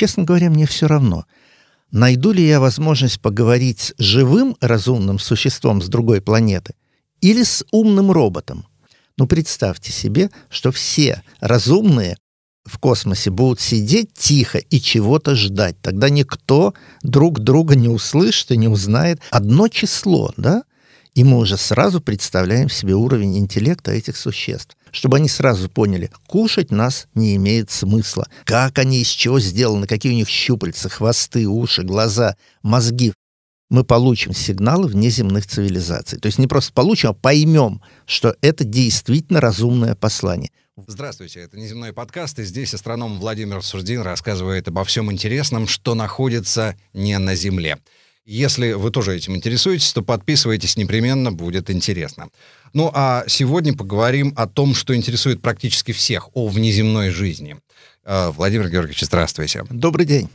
Честно говоря, мне все равно. Найду ли я возможность поговорить с живым разумным существом с другой планеты или с умным роботом? Но ну, представьте себе, что все разумные в космосе будут сидеть тихо и чего-то ждать. Тогда никто друг друга не услышит и не узнает. Одно число, да? И мы уже сразу представляем себе уровень интеллекта этих существ чтобы они сразу поняли, кушать нас не имеет смысла. Как они, из чего сделаны, какие у них щупальца, хвосты, уши, глаза, мозги. Мы получим сигналы внеземных цивилизаций. То есть не просто получим, а поймем, что это действительно разумное послание. Здравствуйте, это «Неземной подкаст», и здесь астроном Владимир Сурдин рассказывает обо всем интересном, что находится не на Земле. Если вы тоже этим интересуетесь, то подписывайтесь непременно, будет интересно. Ну а сегодня поговорим о том, что интересует практически всех, о внеземной жизни. Э, Владимир Георгиевич, здравствуйте. Добрый день.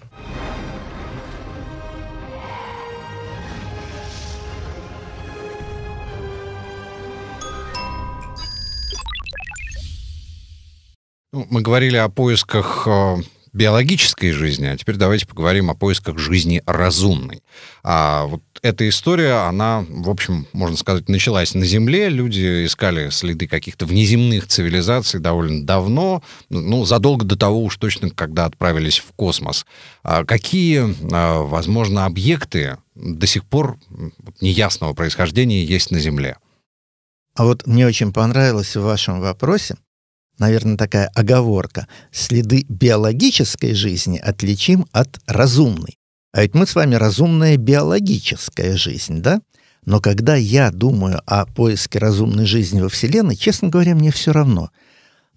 Ну, мы говорили о поисках э, биологической жизни, а теперь давайте поговорим о поисках жизни разумной. А вот эта история, она, в общем, можно сказать, началась на Земле. Люди искали следы каких-то внеземных цивилизаций довольно давно, ну, ну задолго до того уж точно, когда отправились в космос. А какие, а, возможно, объекты до сих пор неясного происхождения есть на Земле? А вот мне очень понравилось в вашем вопросе, наверное, такая оговорка, следы биологической жизни отличим от разумной. А ведь мы с вами разумная биологическая жизнь, да? Но когда я думаю о поиске разумной жизни во Вселенной, честно говоря, мне все равно.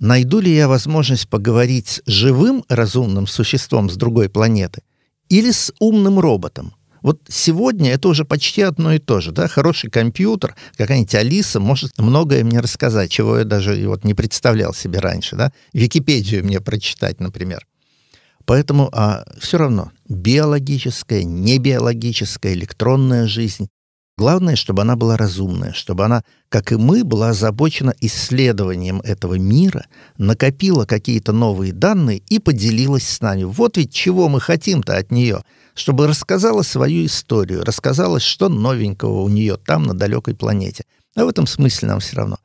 Найду ли я возможность поговорить с живым разумным существом с другой планеты или с умным роботом? Вот сегодня это уже почти одно и то же. Да? Хороший компьютер, какая-нибудь Алиса может многое мне рассказать, чего я даже вот не представлял себе раньше. Да? Википедию мне прочитать, например. Поэтому а, все равно биологическая, небиологическая, электронная жизнь Главное, чтобы она была разумная, чтобы она, как и мы, была озабочена исследованием этого мира, накопила какие-то новые данные и поделилась с нами. Вот ведь чего мы хотим-то от нее. Чтобы рассказала свою историю, рассказала, что новенького у нее там, на далекой планете. А в этом смысле нам все равно.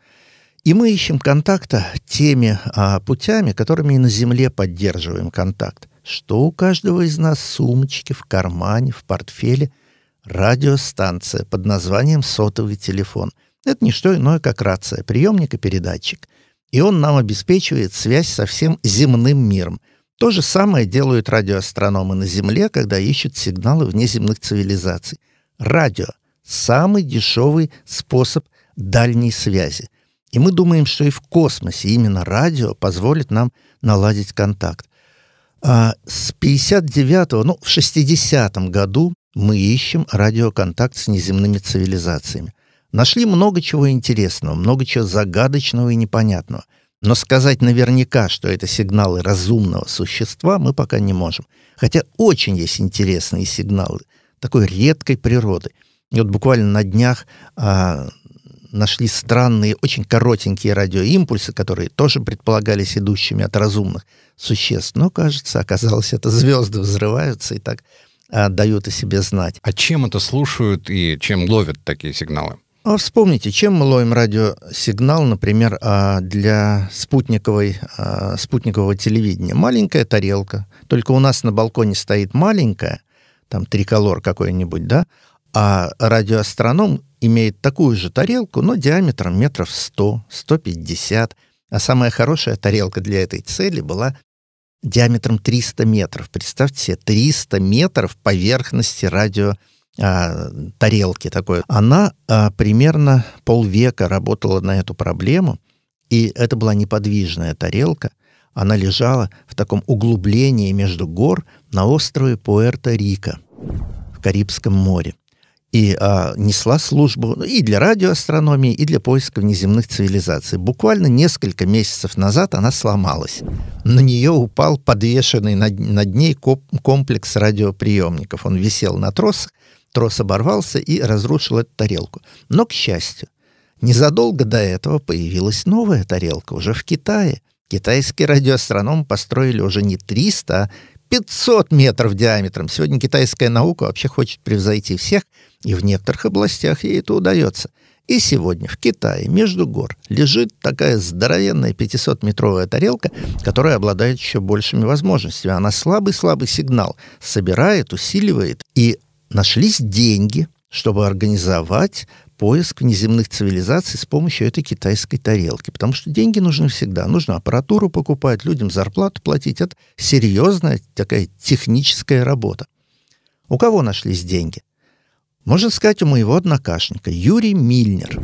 И мы ищем контакта теми а, путями, которыми и на Земле поддерживаем контакт. Что у каждого из нас в сумочке, в кармане, в портфеле – радиостанция под названием «Сотовый телефон». Это не что иное, как рация, приемник и передатчик. И он нам обеспечивает связь со всем земным миром. То же самое делают радиоастрономы на Земле, когда ищут сигналы внеземных цивилизаций. Радио – самый дешевый способ дальней связи. И мы думаем, что и в космосе именно радио позволит нам наладить контакт. А с 59 ну, в 60 м году мы ищем радиоконтакт с неземными цивилизациями. Нашли много чего интересного, много чего загадочного и непонятного. Но сказать наверняка, что это сигналы разумного существа, мы пока не можем. Хотя очень есть интересные сигналы такой редкой природы. И вот буквально на днях а, нашли странные, очень коротенькие радиоимпульсы, которые тоже предполагались идущими от разумных существ. Но, кажется, оказалось, это звезды взрываются и так Э, дают о себе знать. А чем это слушают и чем ловят такие сигналы? А вспомните, чем мы ловим радиосигнал, например, а, для спутниковой, а, спутникового телевидения? Маленькая тарелка. Только у нас на балконе стоит маленькая, там триколор какой-нибудь, да? А радиоастроном имеет такую же тарелку, но диаметром метров 100, 150. А самая хорошая тарелка для этой цели была диаметром 300 метров. Представьте себе, 300 метров поверхности радио а, тарелки такой. Она а, примерно полвека работала на эту проблему, и это была неподвижная тарелка. Она лежала в таком углублении между гор на острове Пуэрто-Рико в Карибском море и а, несла службу ну, и для радиоастрономии, и для поиска внеземных цивилизаций. Буквально несколько месяцев назад она сломалась. На нее упал подвешенный над, над ней комплекс радиоприемников. Он висел на тросах, трос оборвался и разрушил эту тарелку. Но, к счастью, незадолго до этого появилась новая тарелка уже в Китае. Китайские радиоастрономы построили уже не 300, а 500 метров диаметром. Сегодня китайская наука вообще хочет превзойти всех, и в некоторых областях ей это удается. И сегодня в Китае между гор лежит такая здоровенная 500-метровая тарелка, которая обладает еще большими возможностями. Она слабый-слабый сигнал собирает, усиливает. И нашлись деньги, чтобы организовать поиск внеземных цивилизаций с помощью этой китайской тарелки. Потому что деньги нужны всегда. Нужно аппаратуру покупать, людям зарплату платить. Это серьезная такая техническая работа. У кого нашлись деньги? Можно сказать, у моего однокашника, Юрий Мильнер.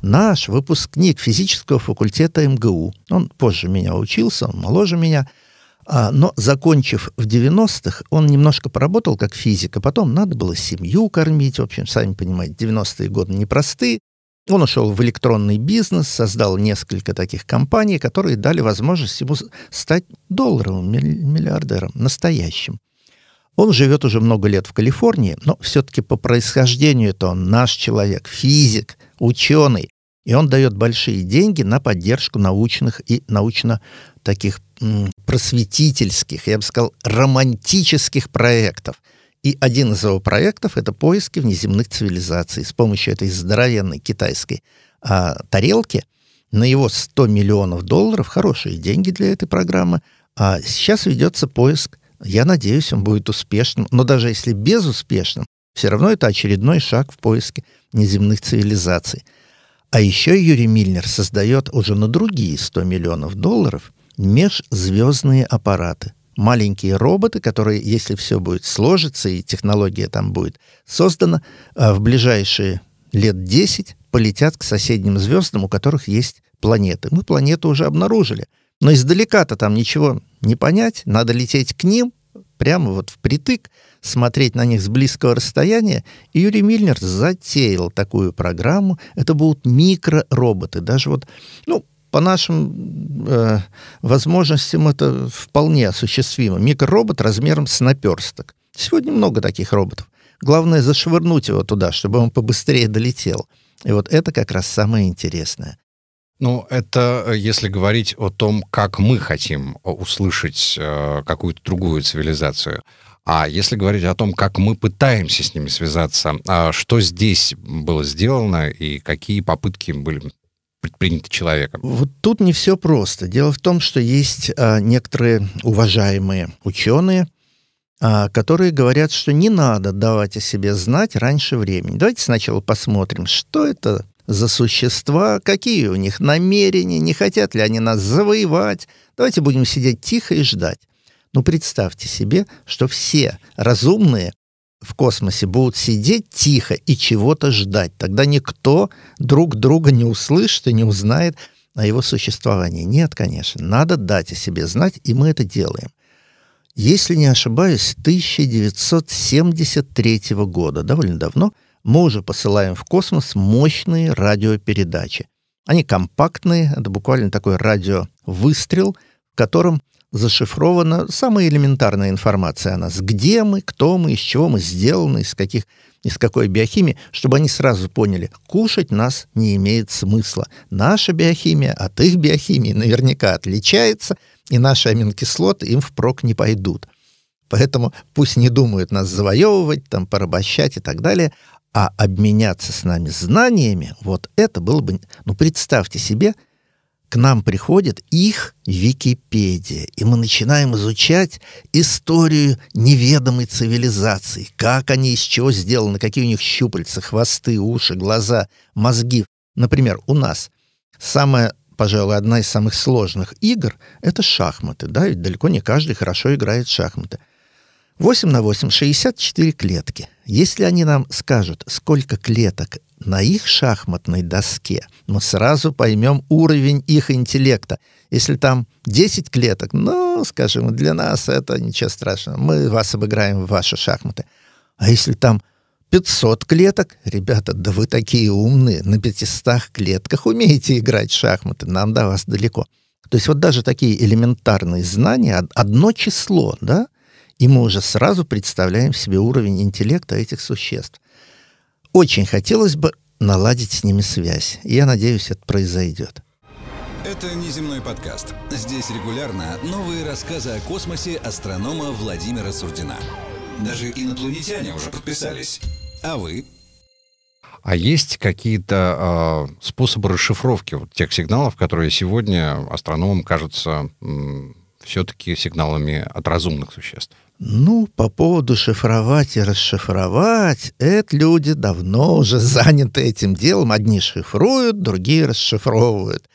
Наш выпускник физического факультета МГУ. Он позже меня учился, он моложе меня – а, но закончив в 90-х, он немножко поработал как физик, а потом надо было семью кормить. В общем, сами понимаете, 90-е годы непростые. Он ушел в электронный бизнес, создал несколько таких компаний, которые дали возможность ему стать долларовым миллиардером, настоящим. Он живет уже много лет в Калифорнии, но все-таки по происхождению это он наш человек, физик, ученый. И он дает большие деньги на поддержку научных и научно таких просветительских, я бы сказал, романтических проектов. И один из его проектов — это поиски внеземных цивилизаций. С помощью этой здоровенной китайской а, тарелки на его 100 миллионов долларов, хорошие деньги для этой программы, а сейчас ведется поиск. Я надеюсь, он будет успешным. Но даже если безуспешным, все равно это очередной шаг в поиске неземных цивилизаций — а еще Юрий Мильнер создает уже на другие 100 миллионов долларов межзвездные аппараты. Маленькие роботы, которые, если все будет сложиться и технология там будет создана, а в ближайшие лет 10 полетят к соседним звездам, у которых есть планеты. Мы планету уже обнаружили. Но издалека-то там ничего не понять. Надо лететь к ним, прямо вот впритык. притык смотреть на них с близкого расстояния, и Юрий Мильнер затеял такую программу. Это будут микророботы. Даже вот, ну, по нашим э, возможностям это вполне осуществимо. Микроробот размером с наперсток. Сегодня много таких роботов. Главное зашвырнуть его туда, чтобы он побыстрее долетел. И вот это как раз самое интересное. Ну, это э, если говорить о том, как мы хотим э, услышать э, какую-то другую цивилизацию. А если говорить о том, как мы пытаемся с ними связаться, а что здесь было сделано и какие попытки были предприняты человеком? Вот тут не все просто. Дело в том, что есть а, некоторые уважаемые ученые, а, которые говорят, что не надо давать о себе знать раньше времени. Давайте сначала посмотрим, что это за существа, какие у них намерения, не хотят ли они нас завоевать. Давайте будем сидеть тихо и ждать. Ну, представьте себе, что все разумные в космосе будут сидеть тихо и чего-то ждать. Тогда никто друг друга не услышит и не узнает о его существовании. Нет, конечно, надо дать о себе знать, и мы это делаем. Если не ошибаюсь, 1973 года, довольно давно, мы уже посылаем в космос мощные радиопередачи. Они компактные, это буквально такой радиовыстрел, в котором зашифрована самая элементарная информация о нас. Где мы, кто мы, из чего мы сделаны, из, каких, из какой биохимии, чтобы они сразу поняли, кушать нас не имеет смысла. Наша биохимия от их биохимии наверняка отличается, и наши аминокислоты им впрок не пойдут. Поэтому пусть не думают нас завоевывать, там, порабощать и так далее, а обменяться с нами знаниями, вот это было бы... Ну, представьте себе, к нам приходит их Википедия, и мы начинаем изучать историю неведомой цивилизации, как они из чего сделаны, какие у них щупальца, хвосты, уши, глаза, мозги. Например, у нас самая пожалуй, одна из самых сложных игр — это шахматы, да, ведь далеко не каждый хорошо играет в шахматы. 8 на 8 — 64 клетки. Если они нам скажут, сколько клеток на их шахматной доске мы сразу поймем уровень их интеллекта. Если там 10 клеток, ну, скажем, для нас это ничего страшного, мы вас обыграем в ваши шахматы. А если там 500 клеток, ребята, да вы такие умные, на 500 клетках умеете играть в шахматы, нам до вас далеко. То есть вот даже такие элементарные знания, одно число, да, и мы уже сразу представляем себе уровень интеллекта этих существ очень хотелось бы наладить с ними связь. я надеюсь, это произойдет. Это «Неземной подкаст». Здесь регулярно новые рассказы о космосе астронома Владимира Сурдина. Даже инопланетяне уже подписались. А вы? А есть какие-то э, способы расшифровки вот тех сигналов, которые сегодня астрономам кажутся м, все-таки сигналами от разумных существ? Ну, по поводу шифровать и расшифровать, это люди давно уже заняты этим делом. Одни шифруют, другие расшифровывают.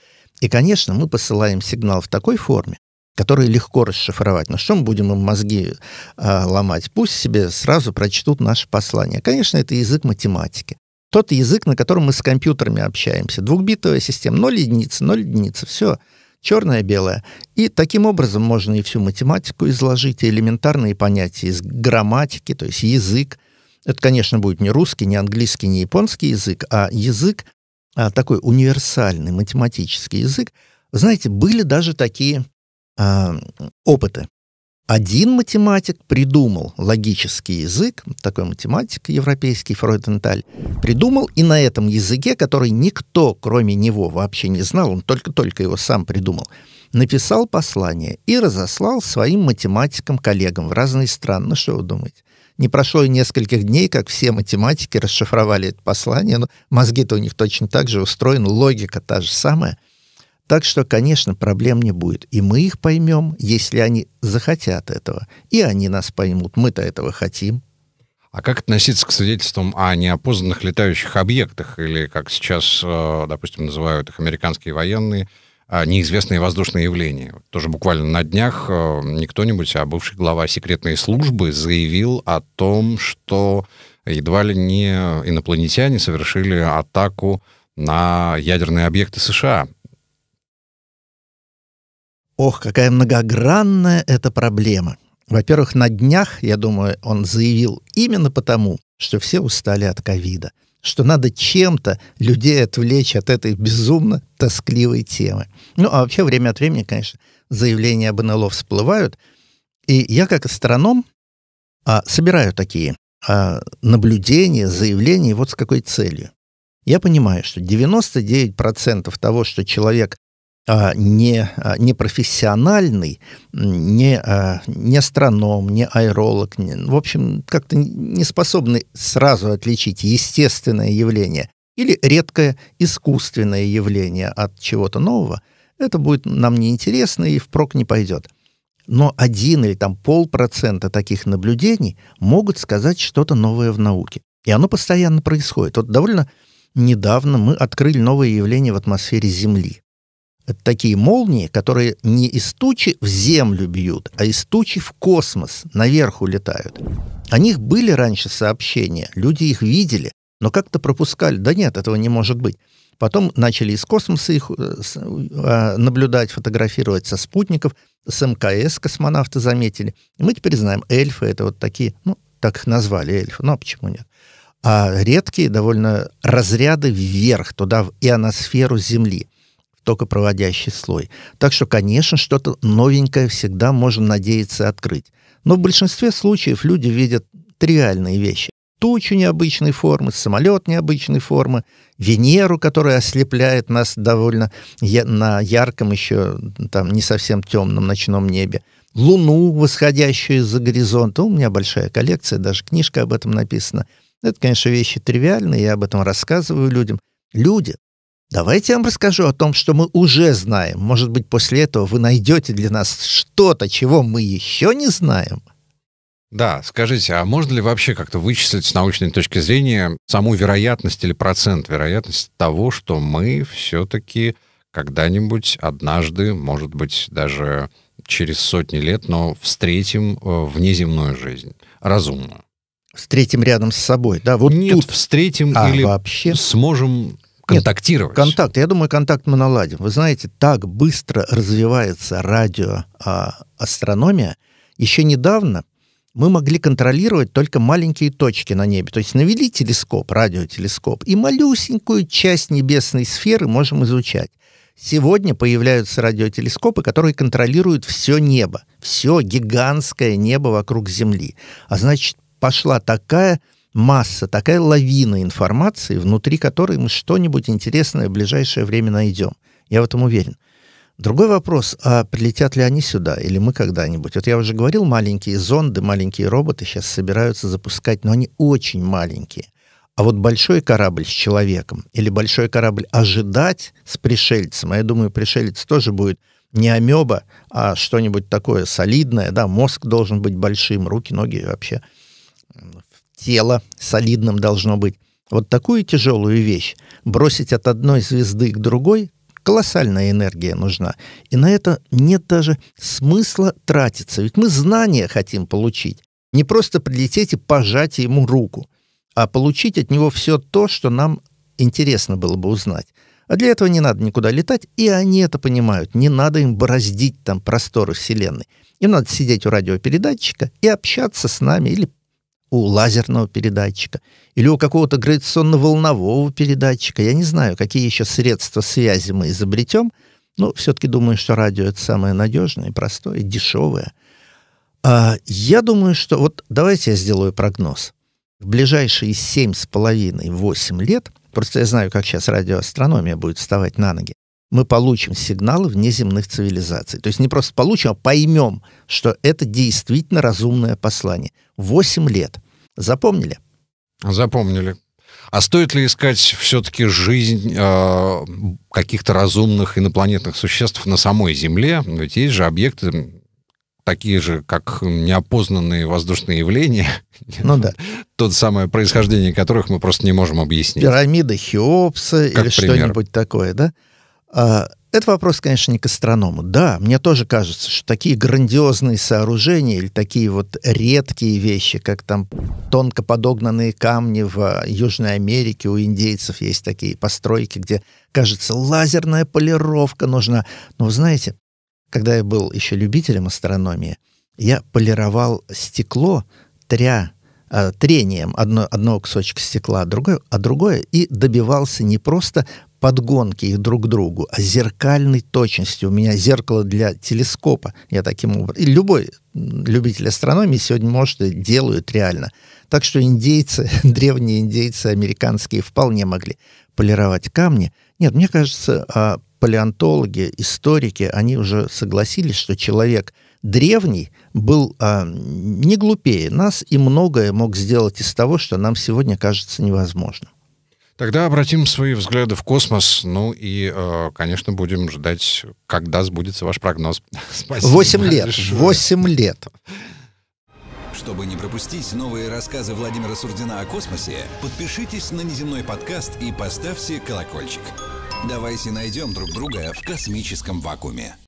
И, конечно, мы посылаем сигнал в такой форме, который легко расшифровать. Но ну, что мы будем им мозги э, ломать? Пусть себе сразу прочтут наше послание. Конечно, это язык математики. Тот язык, на котором мы с компьютерами общаемся. Двухбитовая система, ноль единица, ноль единица, все черное-белое. И таким образом можно и всю математику изложить, и элементарные понятия из грамматики, то есть язык. Это, конечно, будет не русский, не английский, не японский язык, а язык, а, такой универсальный математический язык. Знаете, были даже такие а, опыты. Один математик придумал логический язык, такой математик европейский Фройденталь, придумал и на этом языке, который никто, кроме него, вообще не знал, он только-только его сам придумал, написал послание и разослал своим математикам-коллегам в разные страны. Ну что вы думаете? Не прошло и нескольких дней, как все математики расшифровали это послание, но мозги-то у них точно так же устроены, логика та же самая – так что, конечно, проблем не будет. И мы их поймем, если они захотят этого. И они нас поймут. Мы-то этого хотим. А как относиться к свидетельствам о неопознанных летающих объектах, или, как сейчас, э, допустим, называют их американские военные, э, неизвестные воздушные явления? Тоже буквально на днях э, не кто-нибудь, а бывший глава секретной службы заявил о том, что едва ли не инопланетяне совершили атаку на ядерные объекты США. Ох, какая многогранная эта проблема. Во-первых, на днях, я думаю, он заявил именно потому, что все устали от ковида, что надо чем-то людей отвлечь от этой безумно тоскливой темы. Ну, а вообще время от времени, конечно, заявления об НЛО всплывают. И я как астроном а, собираю такие а, наблюдения, заявления, вот с какой целью. Я понимаю, что 99% того, что человек а, не, а, не профессиональный, не, а, не астроном, не аэролог, не, ну, в общем, как-то не способны сразу отличить естественное явление или редкое искусственное явление от чего-то нового, это будет нам неинтересно и впрок не пойдет. Но один или там полпроцента таких наблюдений могут сказать что-то новое в науке. И оно постоянно происходит. Вот довольно недавно мы открыли новое явление в атмосфере Земли это такие молнии, которые не из тучи в землю бьют, а из тучи в космос, наверх улетают. О них были раньше сообщения, люди их видели, но как-то пропускали. Да нет, этого не может быть. Потом начали из космоса их э, э, наблюдать, фотографировать со спутников. С МКС космонавты заметили. И мы теперь знаем, эльфы — это вот такие, ну, так их назвали эльфы, ну, а почему нет? А редкие довольно разряды вверх, туда, в ионосферу Земли — токопроводящий слой. Так что, конечно, что-то новенькое всегда можно надеяться открыть. Но в большинстве случаев люди видят тривиальные вещи. Тучу необычной формы, самолет необычной формы, Венеру, которая ослепляет нас довольно я- на ярком еще, там, не совсем темном ночном небе. Луну, восходящую из-за горизонта. У меня большая коллекция, даже книжка об этом написана. Это, конечно, вещи тривиальные, я об этом рассказываю людям. Люди Давайте я вам расскажу о том, что мы уже знаем. Может быть, после этого вы найдете для нас что-то, чего мы еще не знаем. Да, скажите, а можно ли вообще как-то вычислить с научной точки зрения саму вероятность или процент вероятности того, что мы все-таки когда-нибудь однажды, может быть, даже через сотни лет, но встретим э, внеземную жизнь, разумно Встретим рядом с собой, да? Вот Нет, тут. встретим а, или вообще? сможем контактировать. Нет, контакт. Я думаю, контакт мы наладим. Вы знаете, так быстро развивается радиоастрономия. А, Еще недавно мы могли контролировать только маленькие точки на небе. То есть навели телескоп, радиотелескоп, и малюсенькую часть небесной сферы можем изучать. Сегодня появляются радиотелескопы, которые контролируют все небо, все гигантское небо вокруг Земли. А значит, пошла такая масса, такая лавина информации, внутри которой мы что-нибудь интересное в ближайшее время найдем. Я в этом уверен. Другой вопрос, а прилетят ли они сюда, или мы когда-нибудь? Вот я уже говорил, маленькие зонды, маленькие роботы сейчас собираются запускать, но они очень маленькие. А вот большой корабль с человеком или большой корабль ожидать с пришельцем, а я думаю, пришелец тоже будет не амеба, а что-нибудь такое солидное, да, мозг должен быть большим, руки, ноги вообще тело солидным должно быть. Вот такую тяжелую вещь бросить от одной звезды к другой колоссальная энергия нужна. И на это нет даже смысла тратиться. Ведь мы знания хотим получить. Не просто прилететь и пожать ему руку, а получить от него все то, что нам интересно было бы узнать. А для этого не надо никуда летать, и они это понимают. Не надо им бороздить там просторы Вселенной. Им надо сидеть у радиопередатчика и общаться с нами или у лазерного передатчика или у какого-то гравитационно-волнового передатчика. Я не знаю, какие еще средства связи мы изобретем, но все-таки думаю, что радио это самое надежное, простое, дешевое. А, я думаю, что вот давайте я сделаю прогноз. В ближайшие 7,5-8 лет, просто я знаю, как сейчас радиоастрономия будет вставать на ноги, мы получим сигналы внеземных цивилизаций. То есть не просто получим, а поймем, что это действительно разумное послание. Восемь лет. Запомнили? Запомнили. А стоит ли искать все-таки жизнь э, каких-то разумных инопланетных существ на самой Земле? Ведь есть же объекты, такие же, как неопознанные воздушные явления. Ну да. То самое происхождение которых мы просто не можем объяснить. Пирамида Хеопса как или что-нибудь такое, да? А, Это вопрос, конечно, не к астроному. Да, мне тоже кажется, что такие грандиозные сооружения или такие вот редкие вещи, как там тонко подогнанные камни в а, Южной Америке, у индейцев есть такие постройки, где, кажется, лазерная полировка нужна. Но вы знаете, когда я был еще любителем астрономии, я полировал стекло тря а, трением одно, одного кусочка стекла, другое, а другое, и добивался не просто подгонки их друг к другу, а зеркальной точности. У меня зеркало для телескопа. Я таким образом... И любой любитель астрономии сегодня может и делают реально. Так что индейцы, древние индейцы, американские, вполне могли полировать камни. Нет, мне кажется, а палеонтологи, историки, они уже согласились, что человек древний был а, не глупее нас и многое мог сделать из того, что нам сегодня кажется невозможным. Тогда обратим свои взгляды в космос, ну и, э, конечно, будем ждать, когда сбудется ваш прогноз. Спасибо 8 лет, Восемь лет. Чтобы не пропустить новые рассказы Владимира Сурдина о космосе, подпишитесь на «Неземной подкаст» и поставьте колокольчик. Давайте найдем друг друга в космическом вакууме.